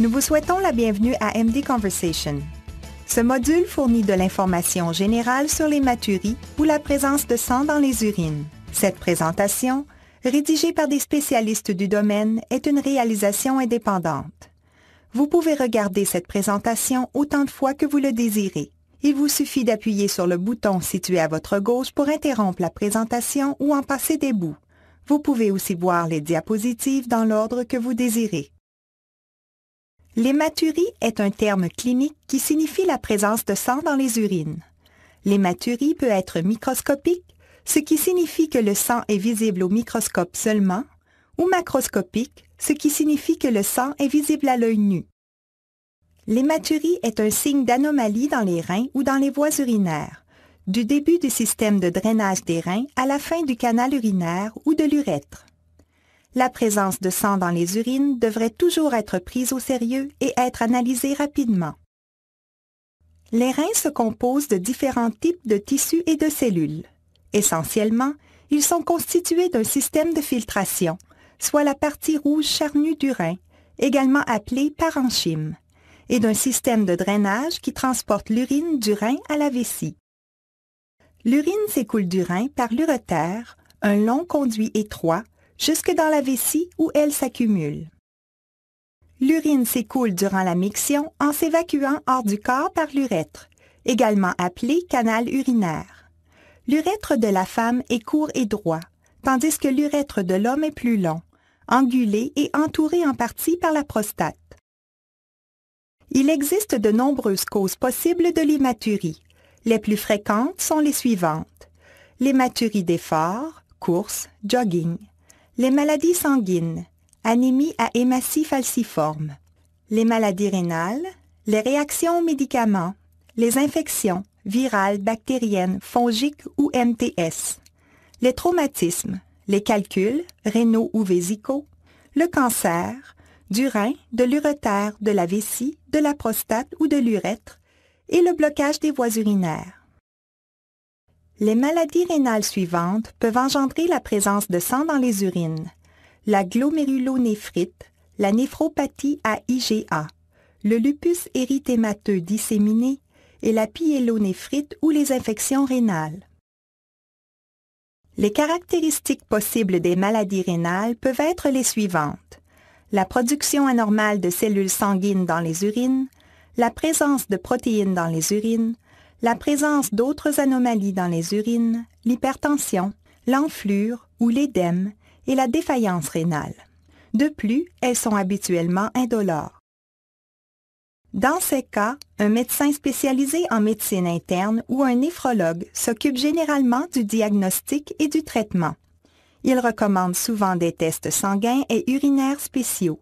Nous vous souhaitons la bienvenue à MD Conversation. Ce module fournit de l'information générale sur les maturies ou la présence de sang dans les urines. Cette présentation, rédigée par des spécialistes du domaine, est une réalisation indépendante. Vous pouvez regarder cette présentation autant de fois que vous le désirez. Il vous suffit d'appuyer sur le bouton situé à votre gauche pour interrompre la présentation ou en passer des bouts. Vous pouvez aussi voir les diapositives dans l'ordre que vous désirez. L'hématurie est un terme clinique qui signifie la présence de sang dans les urines. L'hématurie peut être microscopique, ce qui signifie que le sang est visible au microscope seulement, ou macroscopique, ce qui signifie que le sang est visible à l'œil nu. L'hématurie est un signe d'anomalie dans les reins ou dans les voies urinaires, du début du système de drainage des reins à la fin du canal urinaire ou de l'urètre. La présence de sang dans les urines devrait toujours être prise au sérieux et être analysée rapidement. Les reins se composent de différents types de tissus et de cellules. Essentiellement, ils sont constitués d'un système de filtration, soit la partie rouge charnue du rein, également appelée parenchyme, et d'un système de drainage qui transporte l'urine du rein à la vessie. L'urine s'écoule du rein par l'uretère, un long conduit étroit jusque dans la vessie où elle s'accumule. L'urine s'écoule durant la miction en s'évacuant hors du corps par l'urètre, également appelé canal urinaire. L'urètre de la femme est court et droit, tandis que l'urètre de l'homme est plus long, angulé et entouré en partie par la prostate. Il existe de nombreuses causes possibles de l'hématurie. Les plus fréquentes sont les suivantes. L'hématurie d'effort, course, jogging. Les maladies sanguines, anémie à hématie falciforme, les maladies rénales, les réactions aux médicaments, les infections virales, bactériennes, fongiques ou MTS, les traumatismes, les calculs, rénaux ou vésicaux, le cancer, du rein, de l'uretère, de la vessie, de la prostate ou de l'urètre, et le blocage des voies urinaires. Les maladies rénales suivantes peuvent engendrer la présence de sang dans les urines, la glomérulonéphrite, la néphropathie à IgA, le lupus érythémateux disséminé et la pyélonéphrite ou les infections rénales. Les caractéristiques possibles des maladies rénales peuvent être les suivantes. La production anormale de cellules sanguines dans les urines, la présence de protéines dans les urines, la présence d'autres anomalies dans les urines, l'hypertension, l'enflure ou l'édème et la défaillance rénale. De plus, elles sont habituellement indolores. Dans ces cas, un médecin spécialisé en médecine interne ou un néphrologue s'occupe généralement du diagnostic et du traitement. Il recommande souvent des tests sanguins et urinaires spéciaux.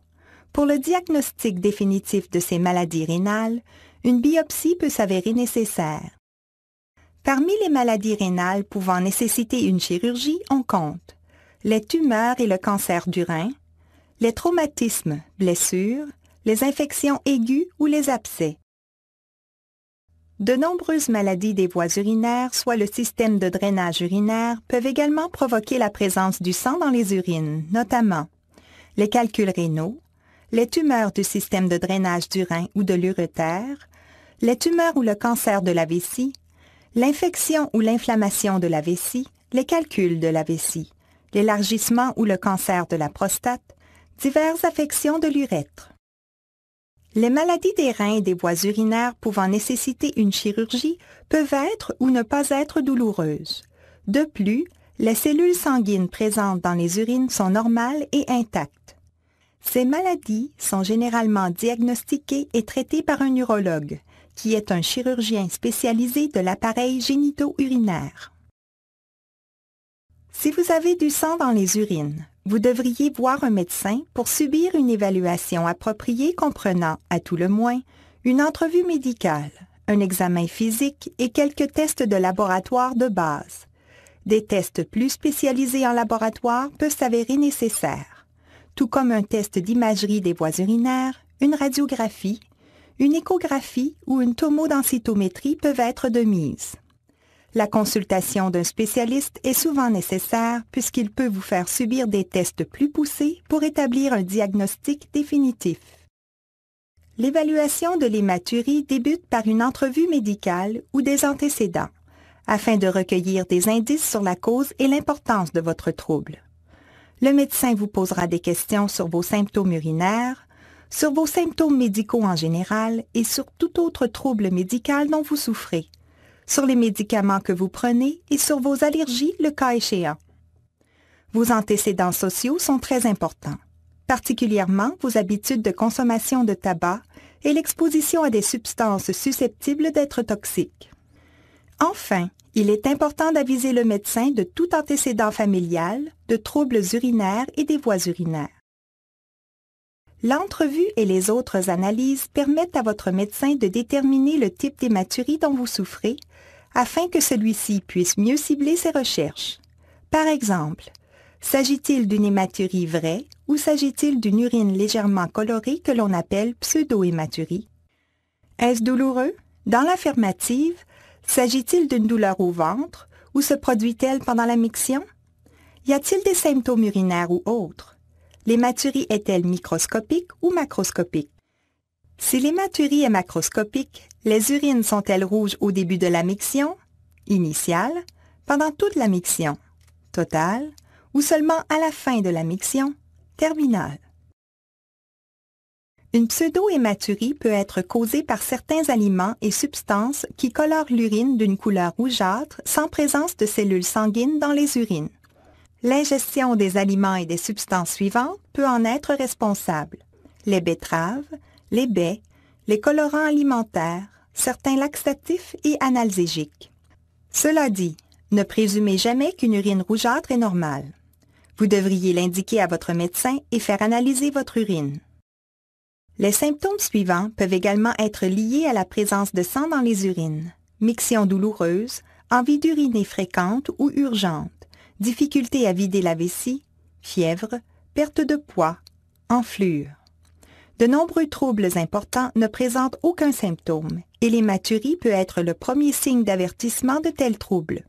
Pour le diagnostic définitif de ces maladies rénales, une biopsie peut s'avérer nécessaire. Parmi les maladies rénales pouvant nécessiter une chirurgie, on compte les tumeurs et le cancer du rein, les traumatismes, blessures, les infections aiguës ou les abcès. De nombreuses maladies des voies urinaires, soit le système de drainage urinaire, peuvent également provoquer la présence du sang dans les urines, notamment les calculs rénaux, les tumeurs du système de drainage du rein ou de l'uretère, les tumeurs ou le cancer de la vessie, l'infection ou l'inflammation de la vessie, les calculs de la vessie, l'élargissement ou le cancer de la prostate, diverses affections de l'urètre. Les maladies des reins et des voies urinaires pouvant nécessiter une chirurgie peuvent être ou ne pas être douloureuses. De plus, les cellules sanguines présentes dans les urines sont normales et intactes. Ces maladies sont généralement diagnostiquées et traitées par un urologue, qui est un chirurgien spécialisé de l'appareil génito-urinaire. Si vous avez du sang dans les urines, vous devriez voir un médecin pour subir une évaluation appropriée comprenant, à tout le moins, une entrevue médicale, un examen physique et quelques tests de laboratoire de base. Des tests plus spécialisés en laboratoire peuvent s'avérer nécessaires, tout comme un test d'imagerie des voies urinaires, une radiographie une échographie ou une tomodensitométrie peuvent être de mise. La consultation d'un spécialiste est souvent nécessaire puisqu'il peut vous faire subir des tests plus poussés pour établir un diagnostic définitif. L'évaluation de l'hématurie débute par une entrevue médicale ou des antécédents, afin de recueillir des indices sur la cause et l'importance de votre trouble. Le médecin vous posera des questions sur vos symptômes urinaires, sur vos symptômes médicaux en général et sur tout autre trouble médical dont vous souffrez, sur les médicaments que vous prenez et sur vos allergies le cas échéant. Vos antécédents sociaux sont très importants, particulièrement vos habitudes de consommation de tabac et l'exposition à des substances susceptibles d'être toxiques. Enfin, il est important d'aviser le médecin de tout antécédent familial, de troubles urinaires et des voies urinaires. L'entrevue et les autres analyses permettent à votre médecin de déterminer le type d'hématurie dont vous souffrez afin que celui-ci puisse mieux cibler ses recherches. Par exemple, s'agit-il d'une hématurie vraie ou s'agit-il d'une urine légèrement colorée que l'on appelle pseudo-hématurie? Est-ce douloureux? Dans l'affirmative, s'agit-il d'une douleur au ventre ou se produit-elle pendant la miction? Y a-t-il des symptômes urinaires ou autres? l'hématurie est-elle microscopique ou macroscopique? Si l'hématurie est macroscopique, les urines sont-elles rouges au début de la miction, initiale, pendant toute la miction, totale, ou seulement à la fin de la miction, terminale? Une pseudo-hématurie peut être causée par certains aliments et substances qui colorent l'urine d'une couleur rougeâtre sans présence de cellules sanguines dans les urines. L'ingestion des aliments et des substances suivantes peut en être responsable. Les betteraves, les baies, les colorants alimentaires, certains laxatifs et analgésiques. Cela dit, ne présumez jamais qu'une urine rougeâtre est normale. Vous devriez l'indiquer à votre médecin et faire analyser votre urine. Les symptômes suivants peuvent également être liés à la présence de sang dans les urines. Miction douloureuse, envie d'uriner fréquente ou urgente, difficulté à vider la vessie, fièvre, perte de poids, enflure. De nombreux troubles importants ne présentent aucun symptôme et l'hématurie peut être le premier signe d'avertissement de tels troubles.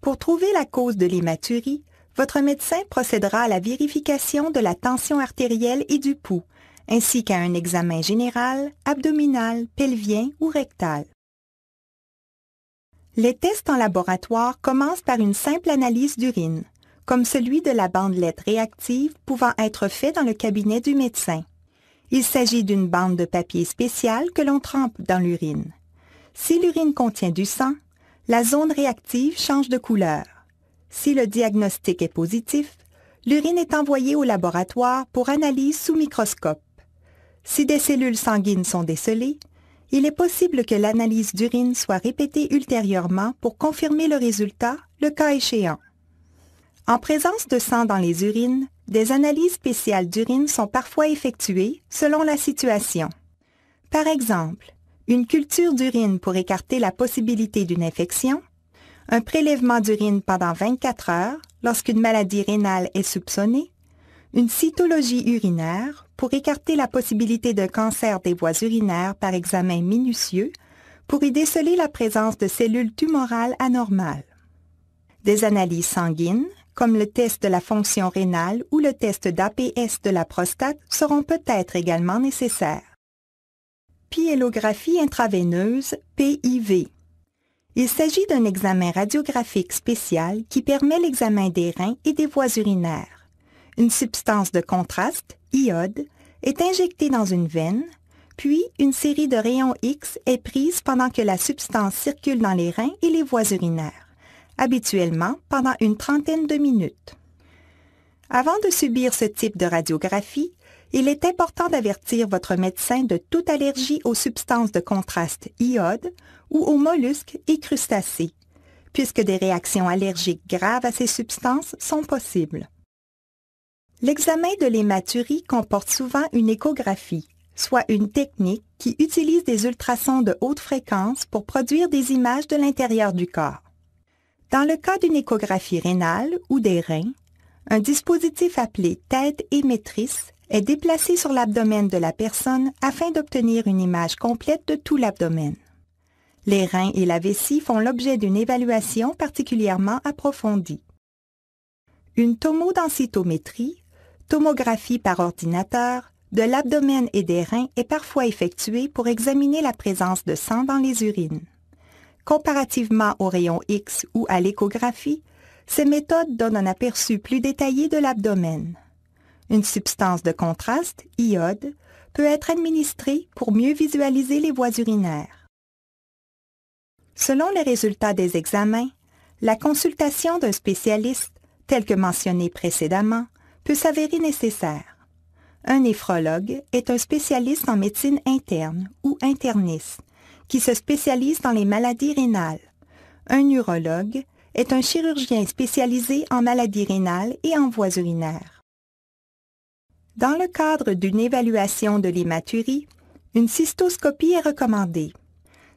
Pour trouver la cause de l'hématurie, votre médecin procédera à la vérification de la tension artérielle et du pouls, ainsi qu'à un examen général, abdominal, pelvien ou rectal. Les tests en laboratoire commencent par une simple analyse d'urine, comme celui de la bandelette réactive pouvant être fait dans le cabinet du médecin. Il s'agit d'une bande de papier spéciale que l'on trempe dans l'urine. Si l'urine contient du sang, la zone réactive change de couleur. Si le diagnostic est positif, l'urine est envoyée au laboratoire pour analyse sous microscope. Si des cellules sanguines sont décelées, il est possible que l'analyse d'urine soit répétée ultérieurement pour confirmer le résultat, le cas échéant. En présence de sang dans les urines, des analyses spéciales d'urine sont parfois effectuées selon la situation. Par exemple, une culture d'urine pour écarter la possibilité d'une infection, un prélèvement d'urine pendant 24 heures lorsqu'une maladie rénale est soupçonnée, une cytologie urinaire pour écarter la possibilité de cancer des voies urinaires par examen minutieux pour y déceler la présence de cellules tumorales anormales. Des analyses sanguines, comme le test de la fonction rénale ou le test d'APS de la prostate, seront peut-être également nécessaires. Piélographie intraveineuse, PIV. Il s'agit d'un examen radiographique spécial qui permet l'examen des reins et des voies urinaires. Une substance de contraste, iode, est injectée dans une veine, puis une série de rayons X est prise pendant que la substance circule dans les reins et les voies urinaires, habituellement pendant une trentaine de minutes. Avant de subir ce type de radiographie, il est important d'avertir votre médecin de toute allergie aux substances de contraste iode ou aux mollusques et crustacés, puisque des réactions allergiques graves à ces substances sont possibles. L'examen de l'hématurie comporte souvent une échographie, soit une technique qui utilise des ultrasons de haute fréquence pour produire des images de l'intérieur du corps. Dans le cas d'une échographie rénale ou des reins, un dispositif appelé tête émettrice est déplacé sur l'abdomen de la personne afin d'obtenir une image complète de tout l'abdomen. Les reins et la vessie font l'objet d'une évaluation particulièrement approfondie. Une tomodensitométrie tomographie par ordinateur de l'abdomen et des reins est parfois effectuée pour examiner la présence de sang dans les urines. Comparativement au rayon X ou à l'échographie, ces méthodes donnent un aperçu plus détaillé de l'abdomen. Une substance de contraste, iode, peut être administrée pour mieux visualiser les voies urinaires. Selon les résultats des examens, la consultation d'un spécialiste, tel que mentionné précédemment, peut s'avérer nécessaire. Un néphrologue est un spécialiste en médecine interne ou interniste qui se spécialise dans les maladies rénales. Un urologue est un chirurgien spécialisé en maladies rénales et en voies urinaires. Dans le cadre d'une évaluation de l'hématurie, une cystoscopie est recommandée.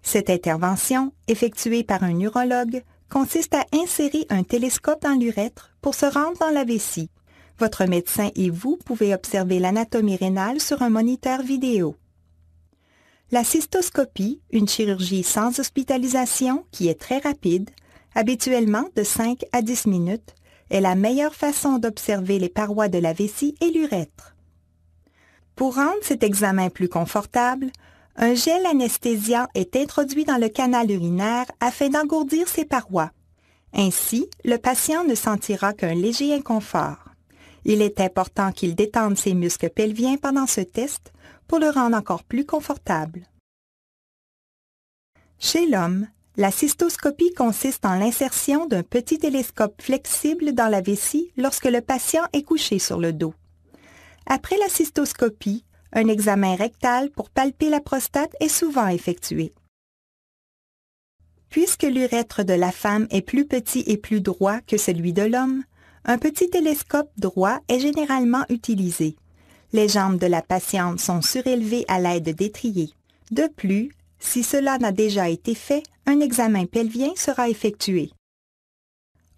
Cette intervention, effectuée par un urologue, consiste à insérer un télescope dans l'urètre pour se rendre dans la vessie. Votre médecin et vous pouvez observer l'anatomie rénale sur un moniteur vidéo. La cystoscopie, une chirurgie sans hospitalisation qui est très rapide, habituellement de 5 à 10 minutes, est la meilleure façon d'observer les parois de la vessie et l'urètre. Pour rendre cet examen plus confortable, un gel anesthésiant est introduit dans le canal urinaire afin d'engourdir ses parois. Ainsi, le patient ne sentira qu'un léger inconfort. Il est important qu'il détende ses muscles pelviens pendant ce test pour le rendre encore plus confortable. Chez l'homme, la cystoscopie consiste en l'insertion d'un petit télescope flexible dans la vessie lorsque le patient est couché sur le dos. Après la cystoscopie, un examen rectal pour palper la prostate est souvent effectué. Puisque l'urètre de la femme est plus petit et plus droit que celui de l'homme, un petit télescope droit est généralement utilisé. Les jambes de la patiente sont surélevées à l'aide d'étriers. De plus, si cela n'a déjà été fait, un examen pelvien sera effectué.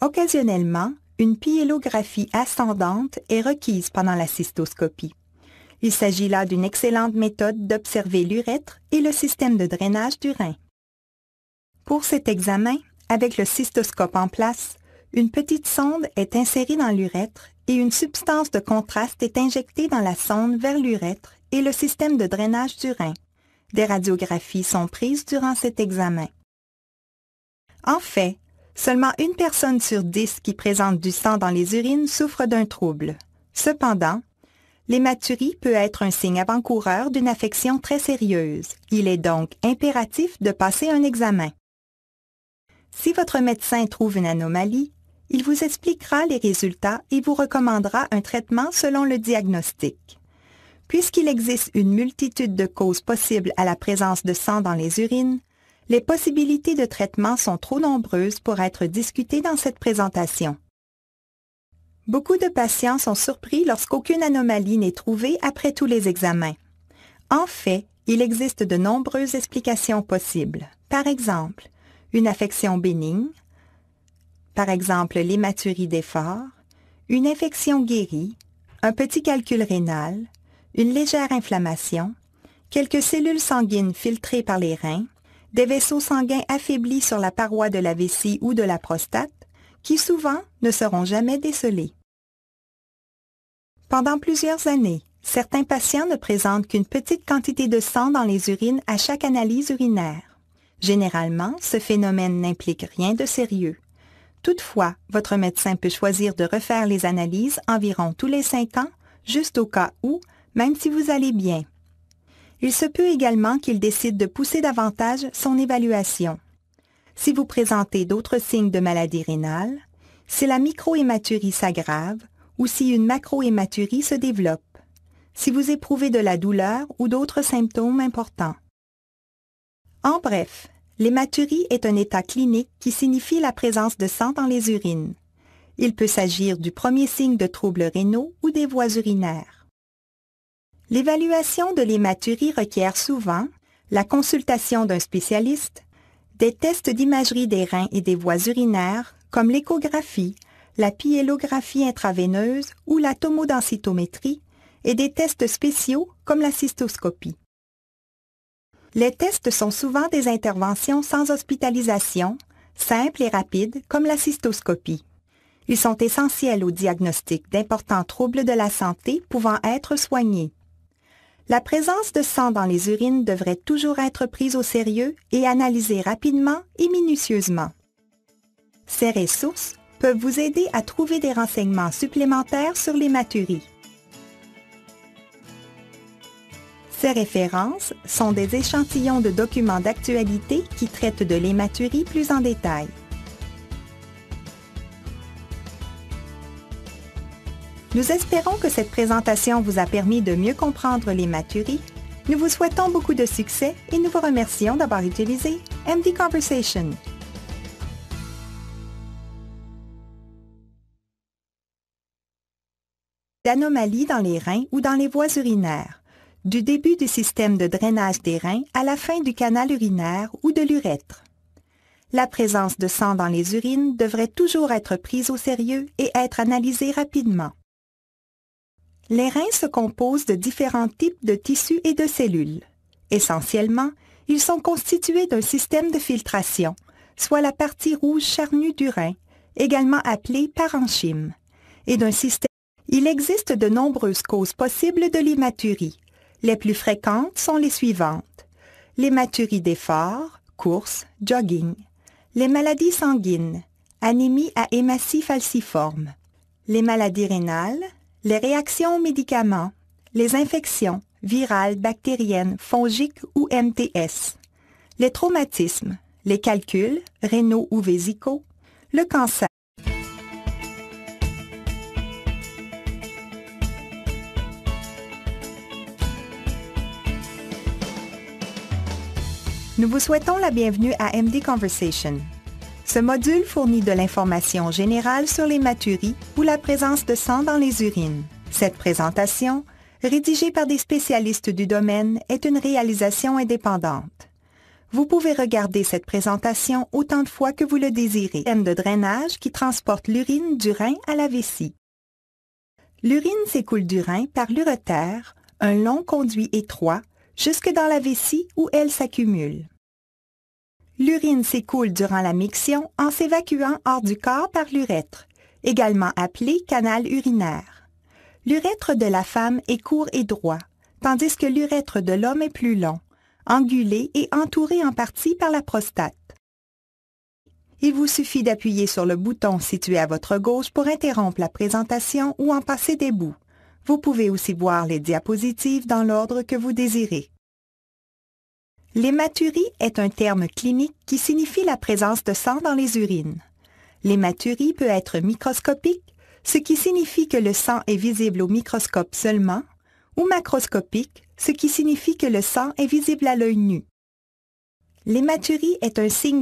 Occasionnellement, une pyélographie ascendante est requise pendant la cystoscopie. Il s'agit là d'une excellente méthode d'observer l'urètre et le système de drainage du rein. Pour cet examen, avec le cystoscope en place, une petite sonde est insérée dans l'urètre et une substance de contraste est injectée dans la sonde vers l'urètre et le système de drainage du rein. Des radiographies sont prises durant cet examen. En fait, seulement une personne sur dix qui présente du sang dans les urines souffre d'un trouble. Cependant, l'hématurie peut être un signe avant-coureur d'une affection très sérieuse. Il est donc impératif de passer un examen. Si votre médecin trouve une anomalie, il vous expliquera les résultats et vous recommandera un traitement selon le diagnostic. Puisqu'il existe une multitude de causes possibles à la présence de sang dans les urines, les possibilités de traitement sont trop nombreuses pour être discutées dans cette présentation. Beaucoup de patients sont surpris lorsqu'aucune anomalie n'est trouvée après tous les examens. En fait, il existe de nombreuses explications possibles. Par exemple, une affection bénigne, par exemple l'hématurie d'effort, une infection guérie, un petit calcul rénal, une légère inflammation, quelques cellules sanguines filtrées par les reins, des vaisseaux sanguins affaiblis sur la paroi de la vessie ou de la prostate, qui souvent ne seront jamais décelés. Pendant plusieurs années, certains patients ne présentent qu'une petite quantité de sang dans les urines à chaque analyse urinaire. Généralement, ce phénomène n'implique rien de sérieux. Toutefois, votre médecin peut choisir de refaire les analyses environ tous les cinq ans, juste au cas où, même si vous allez bien. Il se peut également qu'il décide de pousser davantage son évaluation. Si vous présentez d'autres signes de maladie rénale, si la microhématurie s'aggrave ou si une macrohématurie se développe, si vous éprouvez de la douleur ou d'autres symptômes importants. En bref, L'hématurie est un état clinique qui signifie la présence de sang dans les urines. Il peut s'agir du premier signe de troubles rénaux ou des voies urinaires. L'évaluation de l'hématurie requiert souvent la consultation d'un spécialiste, des tests d'imagerie des reins et des voies urinaires comme l'échographie, la piélographie intraveineuse ou la tomodensitométrie et des tests spéciaux comme la cystoscopie. Les tests sont souvent des interventions sans hospitalisation, simples et rapides, comme la cystoscopie. Ils sont essentiels au diagnostic d'importants troubles de la santé pouvant être soignés. La présence de sang dans les urines devrait toujours être prise au sérieux et analysée rapidement et minutieusement. Ces ressources peuvent vous aider à trouver des renseignements supplémentaires sur les maturies. Ces références sont des échantillons de documents d'actualité qui traitent de l'hématurie plus en détail. Nous espérons que cette présentation vous a permis de mieux comprendre l'hématurie. Nous vous souhaitons beaucoup de succès et nous vous remercions d'avoir utilisé MD Conversation. d'anomalies dans les reins ou dans les voies urinaires du début du système de drainage des reins à la fin du canal urinaire ou de l'urètre. La présence de sang dans les urines devrait toujours être prise au sérieux et être analysée rapidement. Les reins se composent de différents types de tissus et de cellules. Essentiellement, ils sont constitués d'un système de filtration, soit la partie rouge charnue du rein, également appelée parenchyme, et d'un système. Il existe de nombreuses causes possibles de l'immaturie. Les plus fréquentes sont les suivantes. Les maturies d'effort courses, jogging. Les maladies sanguines, anémie à hématie falciforme. Les maladies rénales, les réactions aux médicaments, les infections virales, bactériennes, fongiques ou MTS. Les traumatismes, les calculs, rénaux ou vésicaux, le cancer. Nous vous souhaitons la bienvenue à MD Conversation. Ce module fournit de l'information générale sur les maturies ou la présence de sang dans les urines. Cette présentation, rédigée par des spécialistes du domaine, est une réalisation indépendante. Vous pouvez regarder cette présentation autant de fois que vous le désirez. M de drainage qui transporte l'urine du rein à la vessie. L'urine s'écoule du rein par l'uretère, un long conduit étroit jusque dans la vessie où elle s'accumule. L'urine s'écoule durant la miction en s'évacuant hors du corps par l'urètre, également appelé canal urinaire. L'urètre de la femme est court et droit, tandis que l'urètre de l'homme est plus long, angulé et entouré en partie par la prostate. Il vous suffit d'appuyer sur le bouton situé à votre gauche pour interrompre la présentation ou en passer des bouts. Vous pouvez aussi voir les diapositives dans l'ordre que vous désirez. L'hématurie est un terme clinique qui signifie la présence de sang dans les urines. L'hématurie peut être microscopique, ce qui signifie que le sang est visible au microscope seulement, ou macroscopique, ce qui signifie que le sang est visible à l'œil nu. L'hématurie est un signe